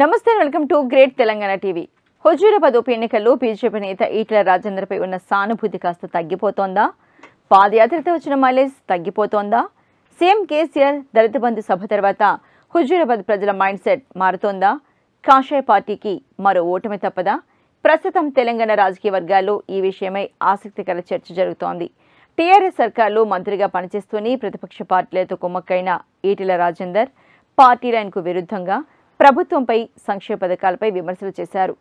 నమస్తే welcome to great Telangana TV Huzurabad ఉప ఎన్నికల్లో బీజేపీ నేత ఈటల రాజేందర్పై ఉన్న సానుభూతి కాస్త తగ్గిపోతోందా పాదయాత్రతో వచ్చిన మైలేజ్ తగ్గిపోతోందా సీఎం కేసీఆర్ దళిత బంధు సభ తర్వాత హుజూరాబాద్ ప్రజల మైండ్ సెట్ మారుతోందా కాషాయ పార్టీకి మరో ఓటమి తప్పదా ప్రస్తుతం తెలంగాణ రాజకీయ వర్గాల్లో ఈ విషయమై ఆసక్తికర చర్చ జరుగుతోంది టీఆర్ఎస్ సర్కార్లో మంత్రిగా పనిచేస్తూనే ప్రతిపక్ష పార్టీలతో కుమ్మక్కైన ఈటల రాజేందర్ పార్టీ లైన్కు విరుద్ధంగా ప్రభుత్వంపై సంక్షేమ పథకాలపై విమర్శలు చేశారు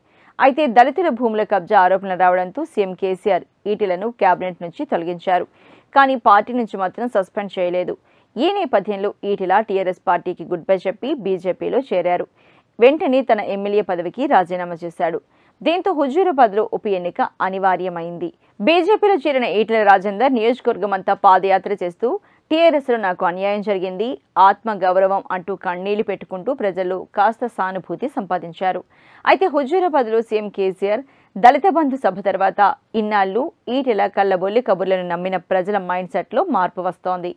అయితే దళితుల భూముల కబ్జా ఆరోపణలు రావడంతో సీఎం కేసీఆర్ ఈటీలను కేబినెట్ నుంచి తొలగించారు కానీ పార్టీ నుంచి మాత్రం సస్పెండ్ చేయలేదు ఈ నేపథ్యంలో ఈటీల టీఆర్ఎస్ పార్టీకి గుడ్ బై చెప్పి బీజేపీలో చేరారు వెంటనే తన ఎమ్మెల్యే పదవికి రాజీనామా చేశాడు దీంతో హుజూరాబాద్లో ఉప ఎన్నిక అనివార్యమైంది బీజేపీలో చేరిన ఈటల రాజేందర్ నియోజకవర్గం అంతా పాదయాత్ర చేస్తూ టీఆర్ఎస్లో నాకు అన్యాయం జరిగింది ఆత్మ గౌరవం అంటూ కన్నీళ్లు పెట్టుకుంటూ ప్రజలు కాస్త సానుభూతి సంపాదించారు అయితే హుజూరాబాద్లో సీఎం కేసీఆర్ దళిత బంధు సభ తర్వాత ఇన్నాళ్ళు ఈటెల కళ్ళబొల్లి కబుర్లను నమ్మిన ప్రజల మైండ్ సెట్లో మార్పు వస్తోంది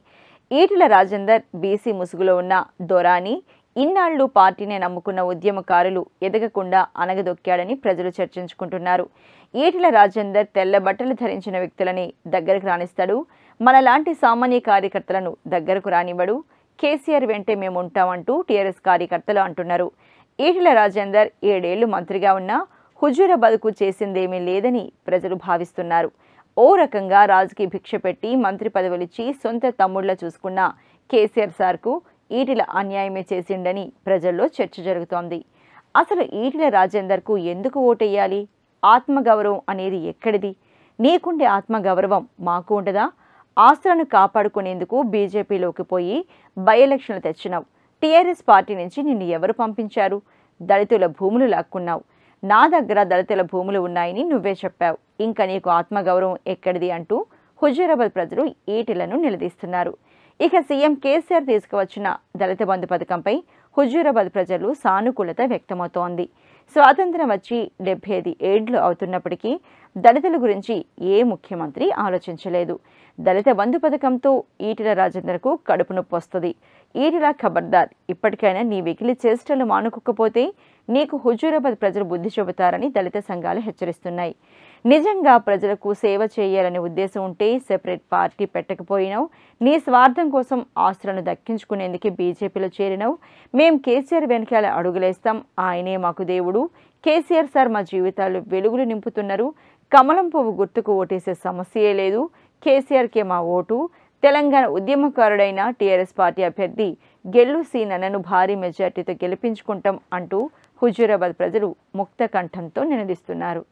ఈటెల రాజేందర్ బీసీ ముసుగులో ఉన్న దొరాని ఇన్నాళ్లు పార్టీనే నమ్ముకున్న ఉద్యమకారులు ఎదగకుండా అనగదొక్కాడని ప్రజలు చర్చించుకుంటున్నారు ఈటెల రాజేందర్ తెల్ల బట్టలు ధరించిన వ్యక్తులని దగ్గరకు రాణిస్తాడు మనలాంటి సామాన్య కార్యకర్తలను దగ్గరకు రానివ్వడు కేసీఆర్ వెంటే మేముంటామంటూ టీఆర్ఎస్ కార్యకర్తలు అంటున్నారు ఈటెల రాజేందర్ ఏడేళ్లు మంత్రిగా ఉన్నా హుజూరాబాద్కు చేసిందేమీ లేదని ప్రజలు భావిస్తున్నారు ఓ రకంగా రాజకీయ భిక్ష పెట్టి మంత్రి పదవులిచ్చి సొంత తమ్ముళ్ల చూసుకున్న కేసీఆర్ సార్కు ఈటిల అన్యాయమే చేసిండని ప్రజల్లో చర్చ జరుగుతోంది అసలు ఈటిల రాజేందర్కు ఎందుకు ఓటెయ్యాలి ఆత్మగౌరవం అనేది ఎక్కడిది నీకుండే ఆత్మగౌరవం మాకు ఉండదా ఆస్తులను కాపాడుకునేందుకు బీజేపీలోకి పోయి బై ఎలక్షన్లు తెచ్చినావు టీఆర్ఎస్ పార్టీ నుంచి నిన్ను ఎవరు పంపించారు దళితుల భూములు లాక్కున్నావు నా దగ్గర దళితుల భూములు ఉన్నాయని నువ్వే చెప్పావు ఇంకా నీకు ఆత్మగౌరవం ఎక్కడిది అంటూ హుజూరాబాద్ ప్రజలు ఈటిలను నిలదీస్తున్నారు ఇక సీఎం కేసీఆర్ తీసుకువచ్చిన దళిత బంధు పథకంపై హుజూరాబాద్ ప్రజలు సానుకూలత వ్యక్తమవుతోంది స్వాతంత్రం వచ్చి డెబ్బై ఐదు ఏళ్లు అవుతున్నప్పటికీ దళితుల గురించి ఏ ముఖ్యమంత్రి ఆలోచించలేదు దళిత బంధు పథకంతో ఈటెల రాజేంద్రకు కడుపు నొప్పి వస్తుంది ఈటెల ఖబర్దార్ ఇప్పటికైనా నీ వెకిలి చేష్టలు మానుకోకపోతే నీకు హుజూరాబాద్ ప్రజలు బుద్ధి చెబుతారని దళిత సంఘాలు హెచ్చరిస్తున్నాయి నిజంగా ప్రజలకు సేవ చేయాలనే ఉద్దేశం ఉంటే సెపరేట్ పార్టీ పెట్టకపోయినావు నీ స్వార్థం కోసం ఆస్తులను దక్కించుకునేందుకే బీజేపీలో చేరినావు మేం కేసీఆర్ వెనకాల అడుగులేస్తాం ఆయనే మాకు దేవుడు నాయకుడు కేసీఆర్ సార్ మా జీవితాలు వెలుగులు నింపుతున్నారు కమలం పువ్వు గుర్తుకు ఓటేసే సమస్యే లేదు కేసీఆర్కే మా ఓటు తెలంగాణ ఉద్యమకారుడైన టీఆర్ఎస్ పార్టీ అభ్యర్థి గెల్లు సి నన్నను భారీ మెజార్టీతో గెలిపించుకుంటాం అంటూ హుజూరాబాద్ ప్రజలు ముక్త కంఠంతో నినదిస్తున్నారు